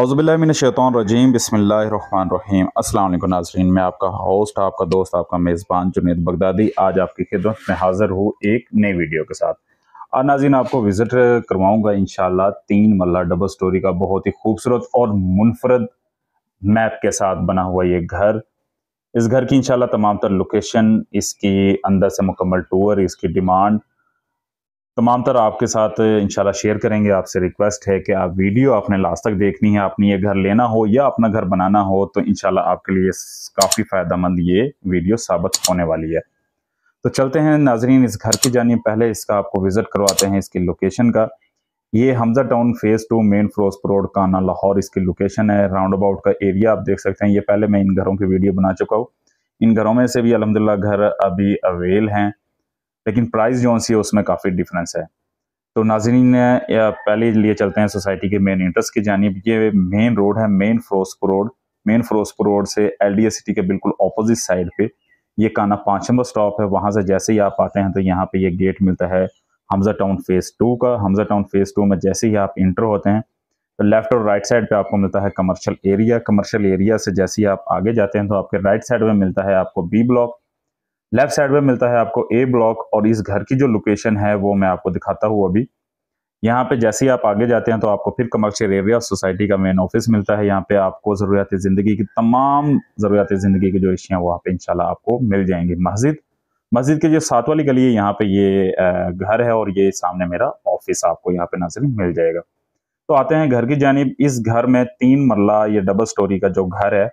अज़बिल्लिनशैतरजीम बसमीम अल्लाम नाजरीन मैं आपका होस्ट आपका दोस्त आपका मेज़बान जुनेद बगदादी आज आपकी खिदमत में हाज़िर हूँ एक नई वीडियो के साथ आज नाजीन आपको विज़िट करवाऊँगा इन तीन मल्ला डबल स्टोरी का बहुत ही खूबसूरत और मुनफरद मैप के साथ बना हुआ ये घर इस घर की इन तमाम तर लोकेशन इसकी अंदर से मुकम्मल टूर इसकी डिमांड तमाम तर आपके साथ इंशाल्लाह शेयर करेंगे आपसे रिक्वेस्ट है कि आप वीडियो आपने लास्ट तक देखनी है आपने ये घर लेना हो या अपना घर बनाना हो तो इंशाल्लाह आपके लिए काफ़ी फ़ायदा ये वीडियो साबित होने वाली है तो चलते हैं नाजरीन इस घर की जानिए पहले इसका आपको विज़िट करवाते हैं इसकी लोकेशन का ये Hamza town phase two main Ferozepur road Kahna Lahore इसकी लोकेशन है राउंड अबाउट का एरिया आप देख सकते हैं ये पहले मैं इन घरों की वीडियो बना चुका हूँ इन घरों में से भी अलहमदिल्ला घर अभी अवेल हैं लेकिन प्राइस जो सी है उसमें काफ़ी डिफरेंस है तो नाजरीन पहले लिए चलते हैं सोसाइटी के मेन इंटरेस्ट की जानब ये मेन रोड है main Ferozepur road main Ferozepur road से एल सिटी के बिल्कुल अपोजिट साइड पे ये काना पाँच नंबर स्टॉप है वहाँ से जैसे ही आप आते हैं तो यहाँ पे ये गेट मिलता है हमजा टाउन फेज़ टू का हमजा टाउन फेज़ टू में जैसे ही आप इंटर होते हैं तो लेफ्ट और राइट साइड पे आपको मिलता है कमर्शियल एरिया कमर्शियल एरिया से जैसे ही आप आगे जाते हैं तो आपके राइट साइड में मिलता है आपको बी ब्लॉक लेफ्ट साइड में मिलता है आपको ए ब्लॉक और इस घर की जो लोकेशन है वो मैं आपको दिखाता हूँ अभी यहाँ पे जैसे ही आप आगे जाते हैं तो आपको फिर कमर्शियल एरिया सोसाइटी का मेन ऑफिस मिलता है यहाँ पे आपको जरूरत ज़िंदगी की तमाम जरूरत ज़िंदगी की जो वो वहाँ पे इनशाला आपको मिल जाएंगी मस्जिद मस्जिद के जो सात वाली गली है यहाँ पे ये घर है और ये सामने मेरा ऑफिस आपको यहाँ पे नजर मिल जाएगा तो आते हैं घर की जानब इस घर में तीन मरला ये डबल स्टोरी का जो घर है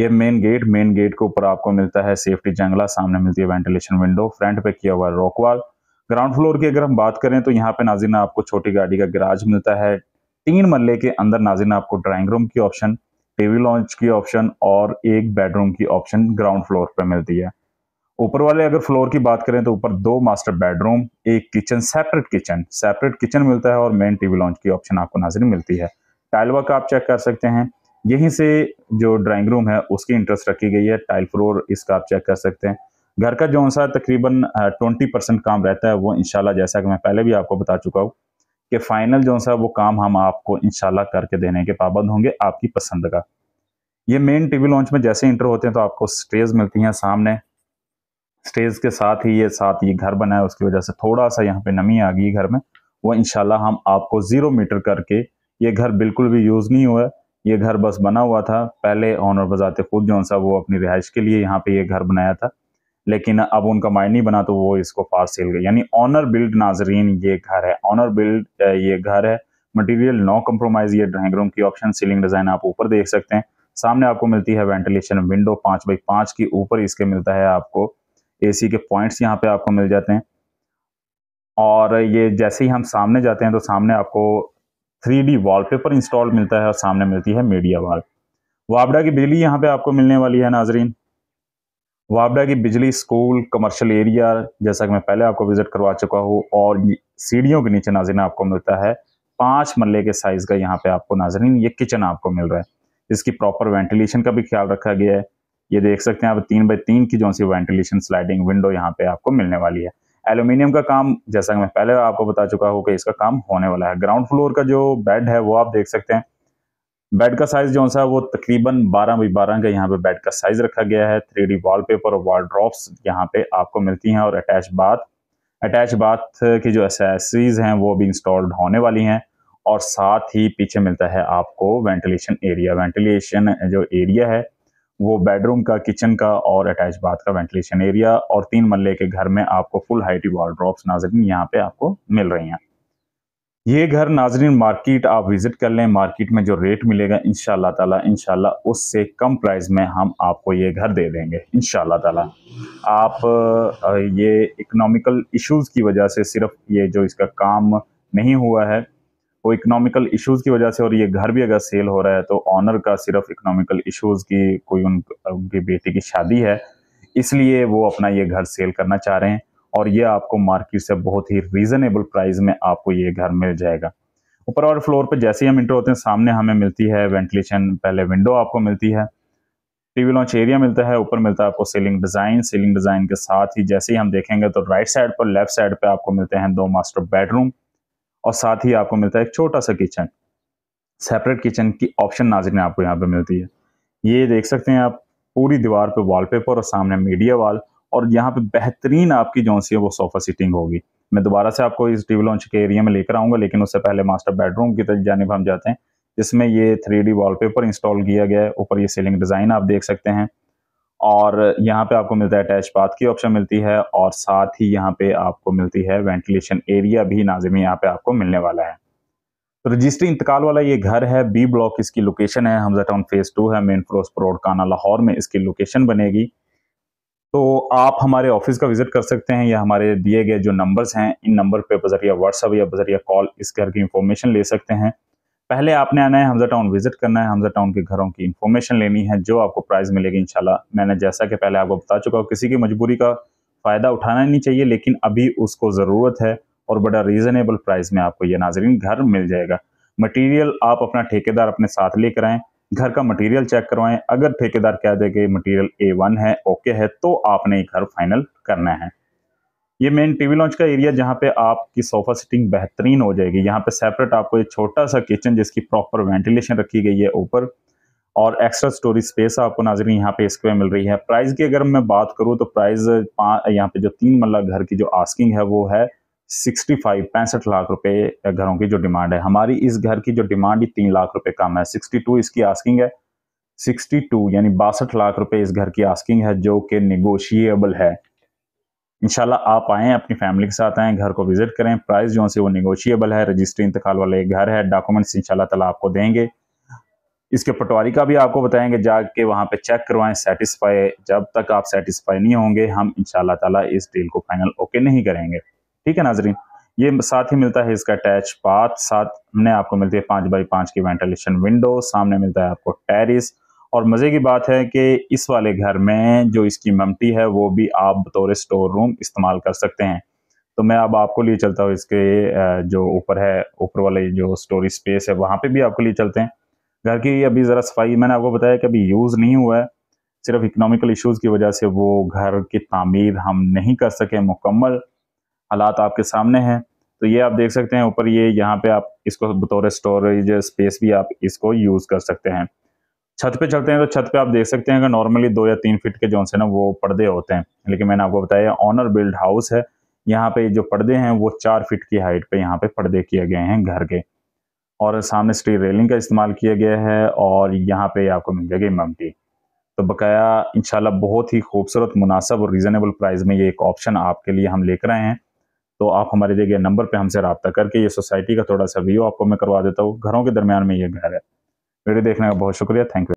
ये मेन गेट मेन गेट के ऊपर आपको मिलता है सेफ्टी जंगला सामने मिलती है वेंटिलेशन विंडो फ्रंट पे किया हुआ रॉक वॉल ग्राउंड फ्लोर की अगर हम बात करें तो यहाँ पे नाजीना आपको छोटी गाड़ी का गिराज मिलता है तीन मल्ले के अंदर नाजीना आपको ड्राइंग रूम की ऑप्शन टीवी लॉन्च की ऑप्शन और एक बेडरूम की ऑप्शन ग्राउंड फ्लोर पर मिलती है ऊपर वाले अगर फ्लोर की बात करें तो ऊपर दो मास्टर बेडरूम एक kitchen separate kitchen separate kitchen मिलता है और मेन टीवी लॉन्च की ऑप्शन आपको नाजिर मिलती है टाइल वर्क आप चेक कर सकते हैं यहीं से जो ड्राइंग रूम है उसकी इंटरेस्ट रखी गई है टाइल फ्लोर इसका आप चेक कर सकते हैं घर का जो सा तकरीबन ट्वेंटी परसेंट काम रहता है वो इनशाला जैसा कि मैं पहले भी आपको बता चुका हूँ कि फाइनल जो सा वो काम हम आपको इनशाला करके देने के पाबंद होंगे आपकी पसंद का ये मेन टीवी लॉन्च में जैसे इंटर होते हैं तो आपको स्टेज मिलती हैं सामने स्टेज के साथ ही ये साथ ये घर बना है उसकी वजह से थोड़ा सा यहाँ पे नमी आ गई घर में वो इनशाला हम आपको ज़ीरो मीटर करके ये घर बिल्कुल भी यूज़ नहीं हुआ है ये घर बस बना हुआ था पहले ऑनर बजाते खुद जो सा वो अपनी रिहाइश के लिए यहाँ पे ये घर बनाया था लेकिन अब उनका माइंड नहीं बना तो वो इसको फार सेल गए यानी ऑनर बिल्ड नाजरीन ये घर है ऑनर बिल्ड ये घर है मटेरियल नो कम्प्रोमाइज ये ड्राइंग रूम की ऑप्शन सीलिंग डिज़ाइन आप ऊपर देख सकते हैं सामने आपको मिलती है वेंटिलेशन विंडो पांच बाई पांच की ऊपर इसके मिलता है आपको एसी के पॉइंट्स यहाँ पे आपको मिल जाते हैं और ये जैसे ही हम सामने जाते हैं तो सामने आपको थ्री वॉलपेपर इंस्टॉल मिलता है और सामने मिलती है मीडिया वाल वाबडा की बिजली यहाँ पे आपको मिलने वाली है नाजरीन वाबडा की बिजली स्कूल कमर्शियल एरिया जैसा कि मैं पहले आपको विजिट करवा चुका हूँ और सीढ़ियों के नीचे नाजरीन आपको मिलता है पांच मल्ले के साइज़ का यहाँ पे आपको नाजरीन ये किचन आपको मिल रहा है इसकी प्रॉपर वेंटिलेशन का भी ख्याल रखा गया है ये देख सकते हैं आप तीन बाई तीन की जो सी वेंटिलेशन स्लाइडिंग विंडो यहाँ पे आपको मिलने वाली है एल्यूमिनियम का काम जैसा कि मैं पहले आपको बता चुका हूँ कि इसका काम होने वाला है ग्राउंड फ्लोर का जो बेड है वो आप देख सकते हैं बेड का साइज जो सा वो तकरीबन 12 बाई 12 का यहाँ पे बेड का साइज रखा गया है थ्री डी वॉल पेपर और वॉल ड्रॉप्स यहाँ पे आपको मिलती हैं और अटैच बाथ अटैच बाथ की जो एसेसरीज हैं वो भी इंस्टॉल्ड होने वाली हैं और साथ ही पीछे मिलता है आपको वेंटिलेशन एरिया वेंटिलेशन जो एरिया है वो बेडरूम का किचन का और अटैच बाथ का वेंटिलेशन एरिया और तीन मल्ले के घर में आपको फुल हाइटी वॉल ड्रॉप्स नाजरीन यहाँ पे आपको मिल रही हैं ये घर नाजरीन मार्केट आप विज़िट कर लें मार्केट में जो रेट मिलेगा इन ताला इनशाला उससे कम प्राइस में हम आपको ये घर दे देंगे इन ताला आप ये इकोनॉमिकल इश्यूज़ की वजह से सिर्फ ये जो इसका काम नहीं हुआ है वो इकोनॉमिकल इश्यूज की वजह से और ये घर भी अगर सेल हो रहा है तो ऑनर का सिर्फ इकोनॉमिकल इश्यूज की कोई उन उनकी बेटी की शादी है इसलिए वो अपना ये घर सेल करना चाह रहे हैं और ये आपको मार्केट से बहुत ही रीजनेबल प्राइस में आपको ये घर मिल जाएगा ऊपर और फ्लोर पर जैसे ही हम इंटर होते हैं सामने हमें मिलती है वेंटिलेशन पहले विंडो आपको मिलती है टीवी लॉन्च एरिया मिलता है ऊपर मिलता है आपको सीलिंग डिज़ाइन सीलिंग डिज़ाइन के साथ ही जैसे ही हम देखेंगे तो राइट साइड पर लेफ्ट साइड पर आपको मिलते हैं दो मास्टर बेडरूम और साथ ही आपको मिलता है एक छोटा सा किचन सेपरेट किचन की ऑप्शन नाजिक में आपको यहाँ पे मिलती है ये देख सकते हैं आप पूरी दीवार पे वॉलपेपर और सामने मीडिया वॉल और यहाँ पे बेहतरीन आपकी जो सी है वो सोफा सीटिंग होगी मैं दोबारा से आपको इस टीवी लॉन्च के एरिया में लेकर आऊँगा लेकिन उससे पहले मास्टर बेडरूम की तरफ जानब हम जाते हैं जिसमें ये थ्री डी वॉलपेपर इंस्टॉल किया गया है ऊपर ये सीलिंग डिज़ाइन आप देख सकते हैं और यहाँ पे आपको मिलता है अटैच बाथ की ऑप्शन मिलती है और साथ ही यहाँ पे आपको मिलती है वेंटिलेशन एरिया भी नाजिम यहाँ पे आपको मिलने वाला है तो रजिस्ट्री इंतकाल वाला ये घर है बी ब्लॉक इसकी लोकेशन है हमजा टाउन फेज टू है मेन फ्रोस रोड काना लाहौर में इसकी लोकेशन बनेगी तो आप हमारे ऑफिस का विजिट कर सकते हैं या हमारे दिए गए जो नंबर्स हैं इन नंबर पे बजरिया व्हाट्सअप या बजरिया कॉल इस घर की इंफॉर्मेशन ले सकते हैं पहले आपने आना है हमजा टाउन विजिट करना है हमजा टाउन के घरों की इन्फॉर्मेशन लेनी है जो आपको प्राइस मिलेगी इंशाल्लाह मैंने जैसा कि पहले आपको बता चुका हूँ किसी की मजबूरी का फ़ायदा उठाना नहीं चाहिए लेकिन अभी उसको ज़रूरत है और बड़ा रीज़नेबल प्राइस में आपको ये नाजरीन घर मिल जाएगा मटीरियल आप अपना ठेकेदार अपने साथ लेकर आएँ घर का मटेरियल चेक करवाएं अगर ठेकेदार कह दे कि मटेरियल ए वन है ओके है तो आपने घर फाइनल करना है ये मेन टीवी लॉन्च का एरिया जहाँ पे आपकी सोफा सिटिंग बेहतरीन हो जाएगी यहाँ पे सेपरेट आपको एक छोटा सा किचन जिसकी प्रॉपर वेंटिलेशन रखी गई है ऊपर और एक्स्ट्रा स्टोरेज स्पेस आपको नाजर यहाँ पे इसके मिल रही है प्राइस की अगर मैं बात करूँ तो प्राइस यहाँ पे जो तीन मल्ला घर की जो आस्किंग है वो है सिक्सटी फाइव पैंसठ लाख रुपए घरों की जो डिमांड है हमारी इस घर की जो डिमांड ही तीन लाख रुपए कम है सिक्सटी टू इसकी आस्किंग है सिक्सटी टू यानी बासठ लाख रुपए इस घर की आस्किंग है जो कि निगोशिएबल है इनशाला आप आएँ अपनी फैमिली के साथ आएँ घर को विजिट करें प्राइस जो है वो निगोशियेबल है रजिस्ट्री इंतकाल वाले एक घर है डॉक्यूमेंट्स इंशाल्लाह तला आपको देंगे इसके पटवारी का भी आपको बताएंगे जाके वहाँ पे चेक करवाएं सेटिस्फाई जब तक आप सेटिस्फाई नहीं होंगे हम इनशाला तला इस डील को फाइनल ओके नहीं करेंगे ठीक है नाजरीन ये साथ ही मिलता है इसका अटैच पाथ साथ में आपको मिलती है पाँच बाई पाँच की वेंटिलेशन विंडो सामने मिलता है आपको टेरिस और मज़े की बात है कि इस वाले घर में जो इसकी ममटी है वो भी आप बतौर स्टोर रूम इस्तेमाल कर सकते हैं तो मैं अब आपको लिए चलता हूँ इसके जो ऊपर है ऊपर वाले जो स्टोरेज स्पेस है वहाँ पे भी आपको लिए चलते हैं घर की अभी ज़रा सफाई मैंने आपको बताया कि अभी यूज़ नहीं हुआ है सिर्फ इकनॉमिकल इश्यूज़ की वजह से वो घर की तमीर हम नहीं कर सके मुकम्मल हालात आपके सामने हैं तो ये आप देख सकते हैं ऊपर ये यहाँ पे आप इसको बतौर स्टोरेज स्पेस भी आप इसको यूज़ कर सकते हैं छत पे चलते हैं तो छत पे आप देख सकते हैं कि नॉर्मली दो या तीन फीट के जो से ना वो पर्दे होते हैं लेकिन मैंने आपको बताया ऑनर बिल्ड हाउस है यहाँ पे जो पर्दे हैं वो चार फीट की हाइट पे यहाँ पे पर्दे किए गए हैं घर के और सामने स्टील रेलिंग का इस्तेमाल किया गया है और यहाँ पे आपको मिल जाएगी ममटी तो बकाया इनशाला बहुत ही खूबसूरत मुनासब और रीज़नेबल प्राइस में ये एक ऑप्शन आपके लिए हम लेकर आए हैं तो आप हमारे दिए गए नंबर पर हमसे रबता करके ये सोसाइटी का थोड़ा सा व्यू आपको मैं करवा देता हूँ घरों के दरमियान में ये घर है वीडियो देखने का बहुत शुक्रिया थैंक यू